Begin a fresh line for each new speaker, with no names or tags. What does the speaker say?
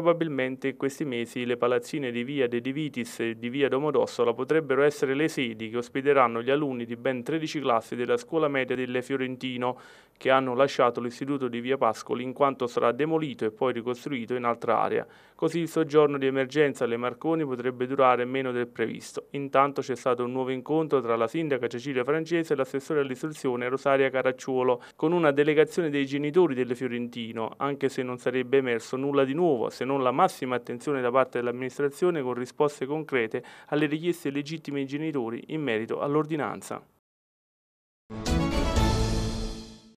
probabilmente in questi mesi le palazzine di via De Divitis e di via Domodossola potrebbero essere le sedi che ospiteranno gli alunni di ben 13 classi della scuola media delle Fiorentino che hanno lasciato l'istituto di via Pascoli in quanto sarà demolito e poi ricostruito in altra area. Così il soggiorno di emergenza alle Marconi potrebbe durare meno del previsto. Intanto c'è stato un nuovo incontro tra la sindaca Cecilia Francese e l'assessore all'istruzione Rosaria Caracciuolo con una delegazione dei genitori delle Fiorentino, anche se non sarebbe emerso nulla di nuovo se se non la massima attenzione da parte dell'amministrazione con risposte concrete alle richieste legittime ai genitori in merito all'ordinanza.